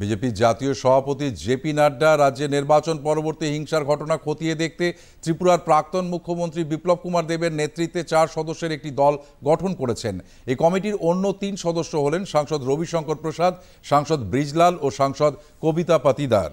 বিজেপির জাতীয় সভাপতি জেপি নাড্ডা রাজ্যে নির্বাচন পরবর্তী হিংসার ঘটনা খতিয়ে দেখতে ত্রিপুরার প্রাক্তন মুখ্যমন্ত্রী বিপ্লব কুমার দেবের নেতৃত্বে চার সদস্যের একটি দল গঠন করেছেন এই কমিটির অন্য তিন সদস্য হলেন সাংসদ রবিশঙ্কর প্রসাদ সাংসদ ব্রিজলাল ও সাংসদ কবিতা পাতিদার